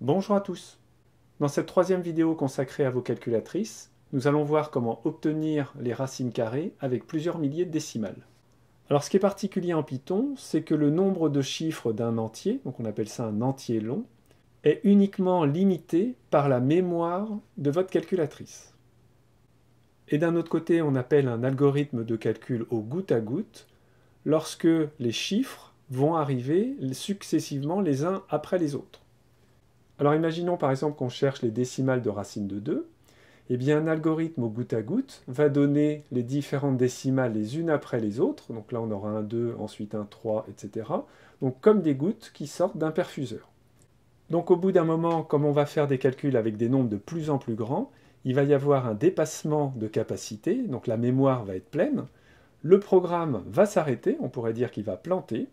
Bonjour à tous Dans cette troisième vidéo consacrée à vos calculatrices, nous allons voir comment obtenir les racines carrées avec plusieurs milliers de décimales. Alors ce qui est particulier en Python, c'est que le nombre de chiffres d'un entier, donc on appelle ça un entier long, est uniquement limité par la mémoire de votre calculatrice. Et d'un autre côté, on appelle un algorithme de calcul au goutte à goutte lorsque les chiffres vont arriver successivement les uns après les autres. Alors imaginons par exemple qu'on cherche les décimales de racine de 2. Eh bien, un algorithme au goutte à goutte va donner les différentes décimales les unes après les autres. Donc là, on aura un 2, ensuite un 3, etc. Donc comme des gouttes qui sortent d'un perfuseur. Donc au bout d'un moment, comme on va faire des calculs avec des nombres de plus en plus grands, il va y avoir un dépassement de capacité, donc la mémoire va être pleine. Le programme va s'arrêter, on pourrait dire qu'il va planter,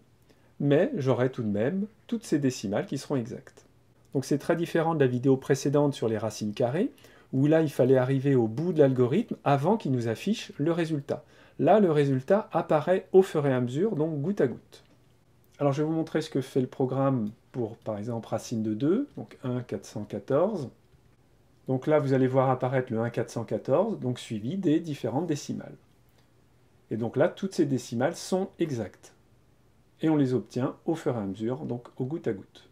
mais j'aurai tout de même toutes ces décimales qui seront exactes. Donc c'est très différent de la vidéo précédente sur les racines carrées, où là il fallait arriver au bout de l'algorithme avant qu'il nous affiche le résultat. Là, le résultat apparaît au fur et à mesure, donc goutte à goutte. Alors je vais vous montrer ce que fait le programme pour, par exemple, racine de 2, donc 1, 414. Donc là, vous allez voir apparaître le 1, 414, donc suivi des différentes décimales. Et donc là, toutes ces décimales sont exactes. Et on les obtient au fur et à mesure, donc au goutte à goutte.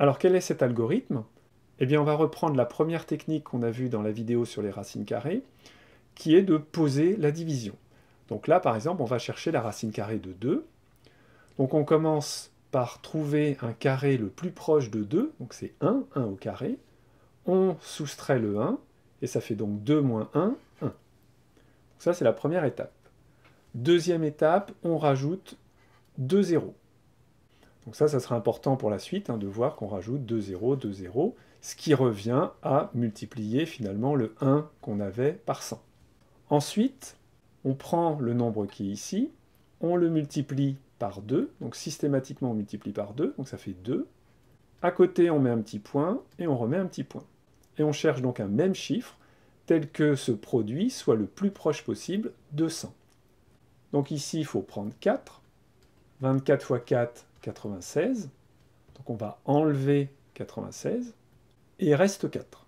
Alors quel est cet algorithme Eh bien on va reprendre la première technique qu'on a vue dans la vidéo sur les racines carrées, qui est de poser la division. Donc là par exemple on va chercher la racine carrée de 2. Donc on commence par trouver un carré le plus proche de 2, donc c'est 1, 1 au carré. On soustrait le 1, et ça fait donc 2 moins 1, 1. ça c'est la première étape. Deuxième étape, on rajoute 2 zéros. Donc ça, ça sera important pour la suite, hein, de voir qu'on rajoute 2 0, 2 0, ce qui revient à multiplier finalement le 1 qu'on avait par 100. Ensuite, on prend le nombre qui est ici, on le multiplie par 2, donc systématiquement on multiplie par 2, donc ça fait 2. À côté, on met un petit point et on remet un petit point. Et on cherche donc un même chiffre tel que ce produit soit le plus proche possible de 100. Donc ici, il faut prendre 4, 24 fois 4, 96. Donc on va enlever 96 et il reste 4.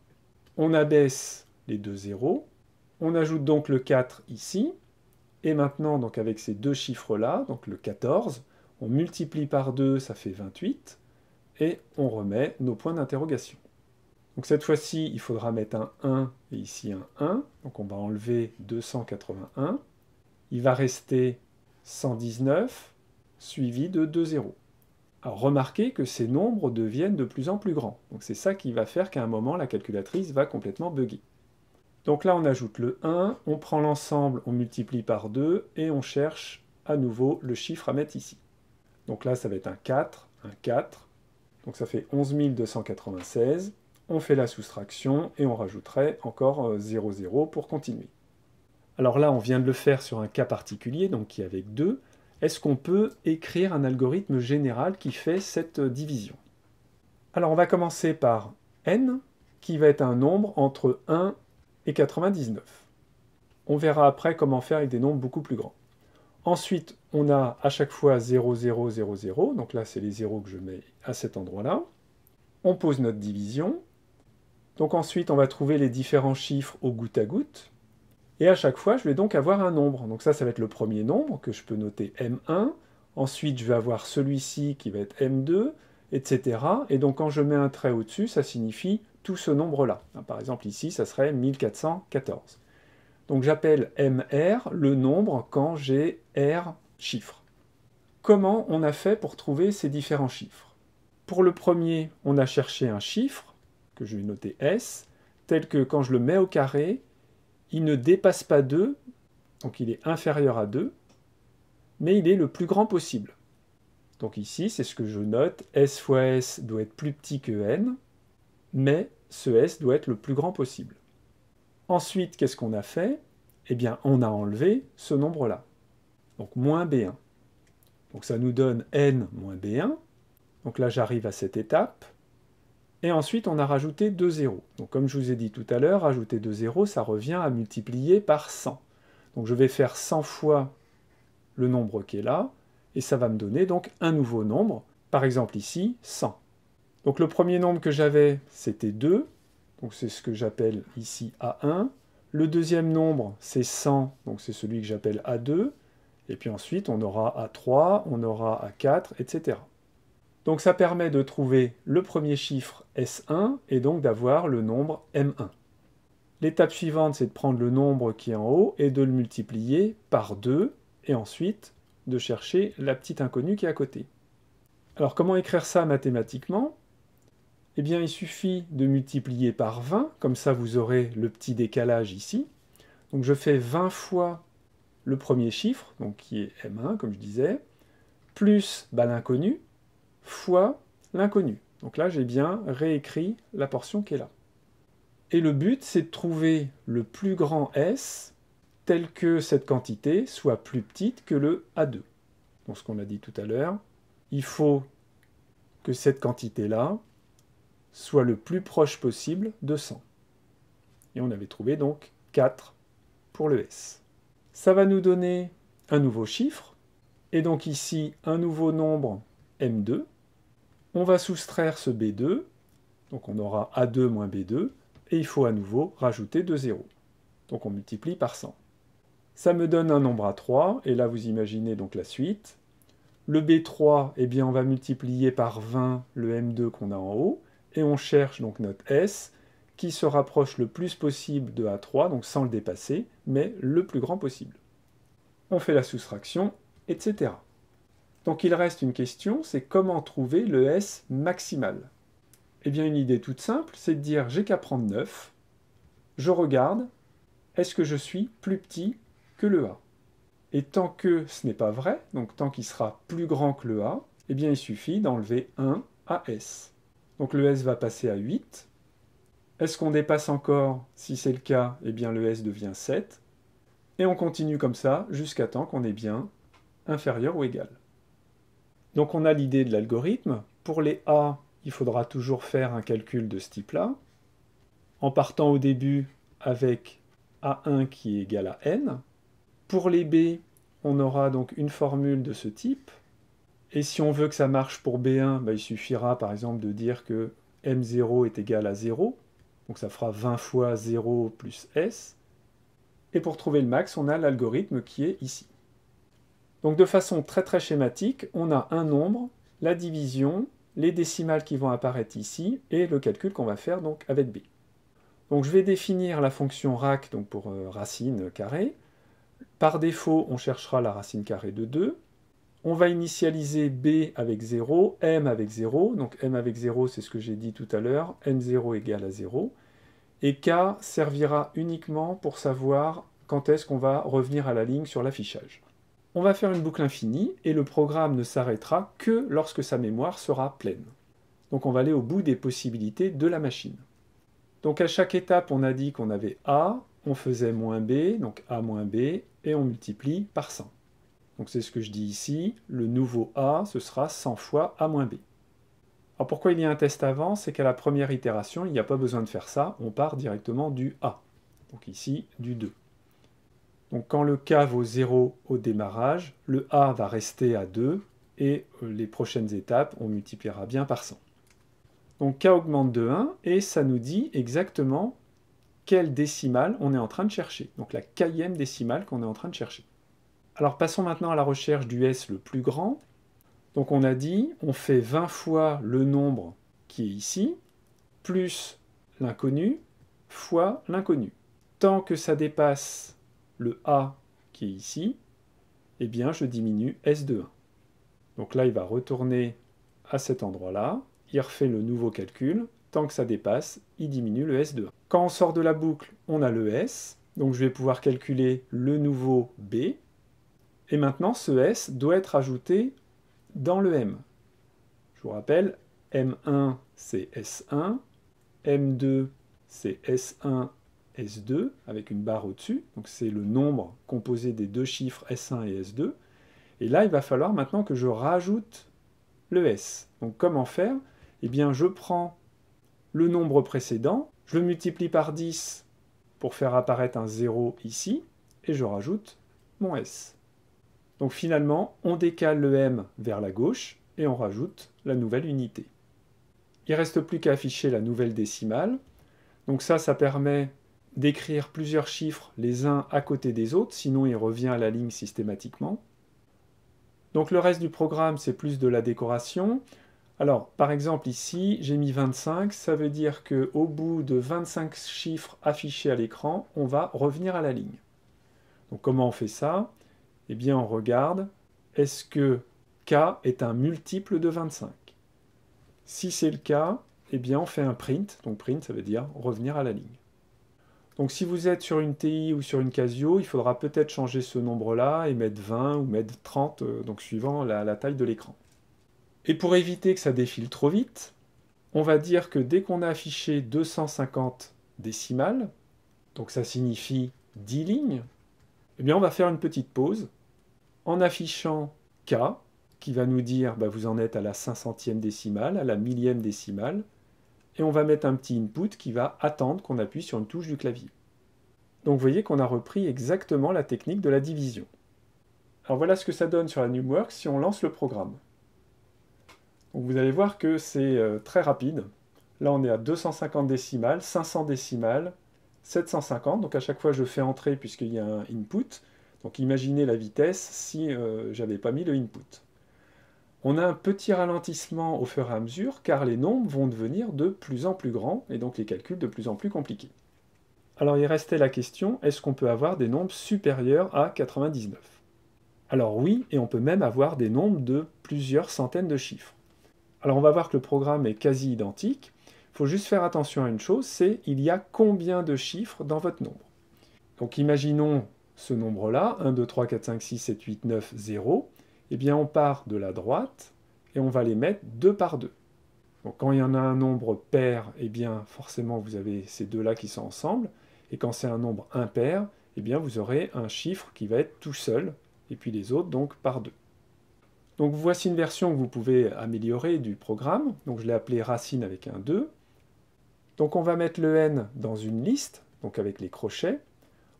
On abaisse les deux zéros. On ajoute donc le 4 ici. Et maintenant, donc avec ces deux chiffres-là, donc le 14, on multiplie par 2, ça fait 28. Et on remet nos points d'interrogation. Donc cette fois-ci, il faudra mettre un 1 et ici un 1. Donc on va enlever 281. Il va rester 119 suivi de deux zéros. Alors remarquez que ces nombres deviennent de plus en plus grands. Donc c'est ça qui va faire qu'à un moment, la calculatrice va complètement bugger. Donc là, on ajoute le 1, on prend l'ensemble, on multiplie par 2, et on cherche à nouveau le chiffre à mettre ici. Donc là, ça va être un 4, un 4, donc ça fait 11 296. On fait la soustraction, et on rajouterait encore 0,0 euh, pour continuer. Alors là, on vient de le faire sur un cas particulier, donc qui est avec 2, est-ce qu'on peut écrire un algorithme général qui fait cette division Alors on va commencer par n, qui va être un nombre entre 1 et 99. On verra après comment faire avec des nombres beaucoup plus grands. Ensuite, on a à chaque fois 0, 0, 0, 0, donc là c'est les zéros que je mets à cet endroit-là. On pose notre division. Donc ensuite, on va trouver les différents chiffres au goutte à goutte. Et à chaque fois, je vais donc avoir un nombre. Donc ça, ça va être le premier nombre que je peux noter M1. Ensuite, je vais avoir celui-ci qui va être M2, etc. Et donc quand je mets un trait au-dessus, ça signifie tout ce nombre-là. Hein, par exemple, ici, ça serait 1414. Donc j'appelle MR le nombre quand j'ai R chiffres. Comment on a fait pour trouver ces différents chiffres Pour le premier, on a cherché un chiffre, que je vais noter S, tel que quand je le mets au carré, il ne dépasse pas 2, donc il est inférieur à 2, mais il est le plus grand possible. Donc ici, c'est ce que je note, s fois s doit être plus petit que n, mais ce s doit être le plus grand possible. Ensuite, qu'est-ce qu'on a fait Eh bien, on a enlevé ce nombre-là, donc moins b1. Donc ça nous donne n moins b1. Donc là, j'arrive à cette étape. Et ensuite, on a rajouté deux zéros. Donc comme je vous ai dit tout à l'heure, rajouter deux zéros, ça revient à multiplier par 100. Donc je vais faire 100 fois le nombre qui est là, et ça va me donner donc un nouveau nombre, par exemple ici, 100. Donc le premier nombre que j'avais, c'était 2, donc c'est ce que j'appelle ici A1. Le deuxième nombre, c'est 100, donc c'est celui que j'appelle A2. Et puis ensuite, on aura A3, on aura A4, etc. Donc ça permet de trouver le premier chiffre S1 et donc d'avoir le nombre M1. L'étape suivante, c'est de prendre le nombre qui est en haut et de le multiplier par 2 et ensuite de chercher la petite inconnue qui est à côté. Alors comment écrire ça mathématiquement Eh bien il suffit de multiplier par 20, comme ça vous aurez le petit décalage ici. Donc je fais 20 fois le premier chiffre, donc qui est M1 comme je disais, plus bah, l'inconnu, fois l'inconnu. Donc là, j'ai bien réécrit la portion qui est là. Et le but, c'est de trouver le plus grand S tel que cette quantité soit plus petite que le A2. Donc ce qu'on a dit tout à l'heure, il faut que cette quantité-là soit le plus proche possible de 100. Et on avait trouvé donc 4 pour le S. Ça va nous donner un nouveau chiffre, et donc ici un nouveau nombre M2, on va soustraire ce B2, donc on aura A2 moins B2, et il faut à nouveau rajouter 2 zéros. Donc on multiplie par 100. Ça me donne un nombre à 3, et là vous imaginez donc la suite. Le B3, eh bien on va multiplier par 20 le M2 qu'on a en haut, et on cherche donc notre S, qui se rapproche le plus possible de A3, donc sans le dépasser, mais le plus grand possible. On fait la soustraction, etc. Donc il reste une question, c'est comment trouver le S maximal Eh bien une idée toute simple, c'est de dire j'ai qu'à prendre 9, je regarde, est-ce que je suis plus petit que le A Et tant que ce n'est pas vrai, donc tant qu'il sera plus grand que le A, eh bien il suffit d'enlever 1 à S. Donc le S va passer à 8. Est-ce qu'on dépasse encore Si c'est le cas, eh bien le S devient 7. Et on continue comme ça jusqu'à temps qu'on est bien inférieur ou égal. Donc on a l'idée de l'algorithme. Pour les A, il faudra toujours faire un calcul de ce type-là, en partant au début avec A1 qui est égal à N. Pour les B, on aura donc une formule de ce type. Et si on veut que ça marche pour B1, bah, il suffira par exemple de dire que M0 est égal à 0. Donc ça fera 20 fois 0 plus S. Et pour trouver le max, on a l'algorithme qui est ici. Donc de façon très très schématique, on a un nombre, la division, les décimales qui vont apparaître ici, et le calcul qu'on va faire donc avec b. Donc je vais définir la fonction rac pour euh, racine carrée. Par défaut, on cherchera la racine carrée de 2. On va initialiser b avec 0, m avec 0, donc m avec 0 c'est ce que j'ai dit tout à l'heure, m0 égale à 0, et k servira uniquement pour savoir quand est-ce qu'on va revenir à la ligne sur l'affichage. On va faire une boucle infinie et le programme ne s'arrêtera que lorsque sa mémoire sera pleine. Donc on va aller au bout des possibilités de la machine. Donc à chaque étape, on a dit qu'on avait A, on faisait moins B, donc A moins B, et on multiplie par 100. Donc c'est ce que je dis ici, le nouveau A, ce sera 100 fois A moins B. Alors pourquoi il y a un test avant C'est qu'à la première itération, il n'y a pas besoin de faire ça, on part directement du A. Donc ici, du 2. Donc quand le K vaut 0 au démarrage, le A va rester à 2 et euh, les prochaines étapes, on multipliera bien par 100. Donc K augmente de 1 et ça nous dit exactement quelle décimale on est en train de chercher. Donc la kème décimale qu'on est en train de chercher. Alors passons maintenant à la recherche du S le plus grand. Donc on a dit, on fait 20 fois le nombre qui est ici, plus l'inconnu, fois l'inconnu. Tant que ça dépasse le A qui est ici, eh bien je diminue S de 1. Donc là, il va retourner à cet endroit-là, il refait le nouveau calcul, tant que ça dépasse, il diminue le S de 1. Quand on sort de la boucle, on a le S, donc je vais pouvoir calculer le nouveau B, et maintenant ce S doit être ajouté dans le M. Je vous rappelle, M1 c'est S1, M2 c'est S1 S2 avec une barre au-dessus. Donc c'est le nombre composé des deux chiffres S1 et S2. Et là, il va falloir maintenant que je rajoute le S. Donc comment faire Eh bien, je prends le nombre précédent, je le multiplie par 10 pour faire apparaître un 0 ici, et je rajoute mon S. Donc finalement, on décale le M vers la gauche et on rajoute la nouvelle unité. Il ne reste plus qu'à afficher la nouvelle décimale. Donc ça, ça permet d'écrire plusieurs chiffres les uns à côté des autres, sinon il revient à la ligne systématiquement. Donc le reste du programme, c'est plus de la décoration. Alors, par exemple, ici, j'ai mis 25, ça veut dire qu'au bout de 25 chiffres affichés à l'écran, on va revenir à la ligne. Donc comment on fait ça Eh bien, on regarde, est-ce que K est un multiple de 25 Si c'est le cas, eh bien, on fait un print. Donc print, ça veut dire revenir à la ligne. Donc si vous êtes sur une TI ou sur une Casio, il faudra peut-être changer ce nombre-là et mettre 20 ou mettre 30, euh, donc suivant la, taille de l'écran. Et pour éviter que ça défile trop vite, on va dire que dès qu'on a affiché 250 décimales, donc ça signifie 10 lignes, eh bien on va faire une petite pause en affichant K, qui va nous dire bah, vous en êtes à la 500e décimale, à la millième décimale, et on va mettre un petit input qui va attendre qu'on appuie sur une touche du clavier. Donc vous voyez qu'on a repris exactement la technique de la division. Alors voilà ce que ça donne sur la NumWorks si on lance le programme. vous allez voir que c'est euh, très rapide. Là on est à 250 décimales, 500 décimales, 750. Donc à chaque fois je fais entrer puisqu'il y a un input. Donc imaginez la vitesse si je euh, j'avais pas mis le input. On a un petit ralentissement au fur et à mesure car les nombres vont devenir de plus en plus grands et donc les calculs de plus en plus compliqués. Alors il restait la question, est-ce qu'on peut avoir des nombres supérieurs à 99 Alors oui, et on peut même avoir des nombres de plusieurs centaines de chiffres. Alors on va voir que le programme est quasi identique, il faut juste faire attention à une chose, c'est il y a combien de chiffres dans votre nombre. Donc imaginons ce nombre-là, 1, 2, 3, 4, 5, 6, 7, 8, 9, 0. Eh bien on part de la droite et on va les mettre deux par deux. Donc quand il y en a un nombre pair, eh bien forcément vous avez ces deux-là qui sont ensemble, et quand c'est un nombre impair, eh bien vous aurez un chiffre qui va être tout seul, et puis les autres donc par deux. Donc voici une version que vous pouvez améliorer du programme, donc je l'ai appelé racine avec un 2. Donc on va mettre le n dans une liste, donc avec les crochets,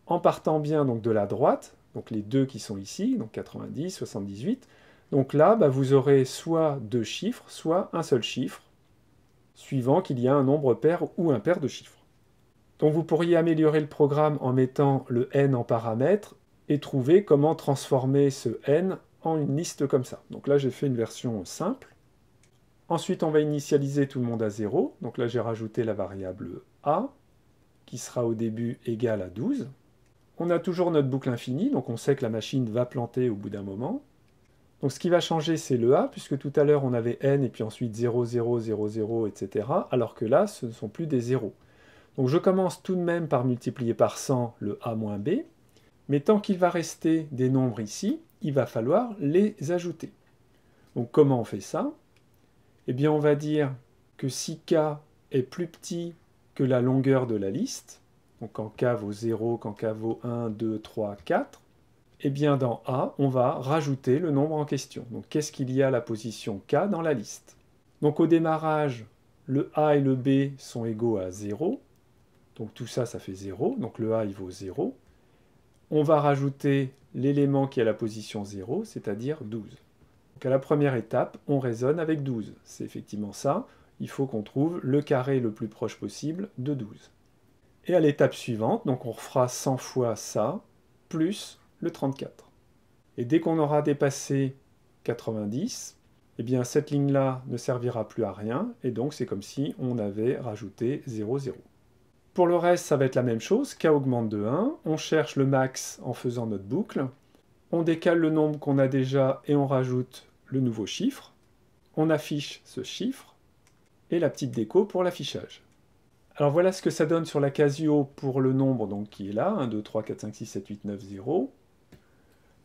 en partant bien donc de la droite, donc les deux qui sont ici, donc 90, 78. Donc là, bah, vous aurez soit deux chiffres, soit un seul chiffre, suivant qu'il y a un nombre pair ou un impair de chiffres. Donc vous pourriez améliorer le programme en mettant le n en paramètre et trouver comment transformer ce n en une liste comme ça. Donc là, j'ai fait une version simple. Ensuite, on va initialiser tout le monde à 0. Donc là, j'ai rajouté la variable a, qui sera au début égale à 12 on a toujours notre boucle infinie, donc on sait que la machine va planter au bout d'un moment. Donc ce qui va changer, c'est le A, puisque tout à l'heure on avait n et puis ensuite 0, 0, 0, 0, etc. Alors que là, ce ne sont plus des zéros. Donc je commence tout de même par multiplier par 100 le A moins B, mais tant qu'il va rester des nombres ici, il va falloir les ajouter. Donc comment on fait ça Eh bien on va dire que si K est plus petit que la longueur de la liste, donc quand K vaut 0, quand K vaut 1, 2, 3, 4, et bien dans A, on va rajouter le nombre en question. Donc qu'est-ce qu'il y a à la position K dans la liste Donc au démarrage, le A et le B sont égaux à 0. Donc tout ça, ça fait 0. Donc le A, il vaut 0. On va rajouter l'élément qui est à la position 0, c'est-à-dire 12. Donc à la première étape, on raisonne avec 12. C'est effectivement ça. Il faut qu'on trouve le carré le plus proche possible de 12. Et à l'étape suivante, donc on refera 100 fois ça, plus le 34. Et dès qu'on aura dépassé 90, eh bien cette ligne-là ne servira plus à rien, et donc c'est comme si on avait rajouté 0, 0. Pour le reste, ça va être la même chose, k augmente de 1, on cherche le max en faisant notre boucle, on décale le nombre qu'on a déjà et on rajoute le nouveau chiffre, on affiche ce chiffre, et la petite déco pour l'affichage. Alors voilà ce que ça donne sur la Casio pour le nombre donc, qui est là, 1, 2, 3, 4, 5, 6, 7, 8, 9, 0.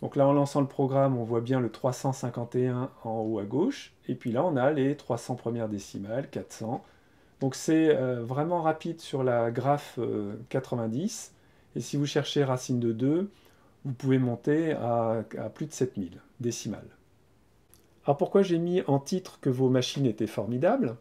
Donc là, en lançant le programme, on voit bien le 351 en haut à gauche. Et puis là, on a les 300 premières décimales, 400. Donc c'est euh, vraiment rapide sur la graphe 90. Euh, et si vous cherchez racine de 2, vous pouvez monter à plus de 7000 décimales. Alors pourquoi j'ai mis en titre que vos machines étaient formidables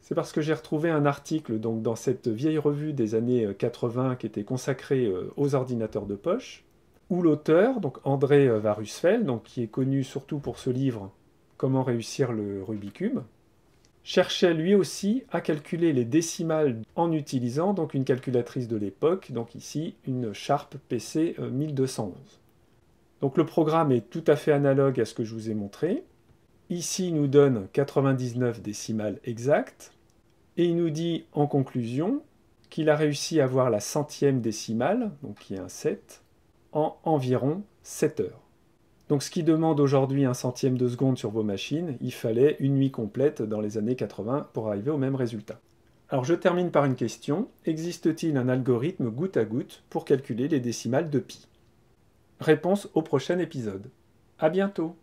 c'est parce que j'ai retrouvé un article donc, dans cette vieille revue des années 80 euh, qui était consacrée euh, aux ordinateurs de poche, où l'auteur, donc André euh, Varusfeld, donc, qui est connu surtout pour ce livre Comment réussir le Rubicube, cherchait lui aussi à calculer les décimales en utilisant donc une calculatrice de l'époque, donc ici une Sharp PC 1211. Donc le programme est tout à fait analogue à ce que je vous ai montré, Ici, nous donne 99 décimales exactes. Et il nous dit en conclusion qu'il a réussi à voir la centième décimale, donc qui est un 7, en environ 7 heures. Donc ce qui demande aujourd'hui un centième de seconde sur vos machines, il fallait une nuit complète dans les années 80 pour arriver au même résultat. Alors je termine par une question. Existe-t-il un algorithme goutte à goutte pour calculer les décimales de pi Réponse au prochain épisode. A bientôt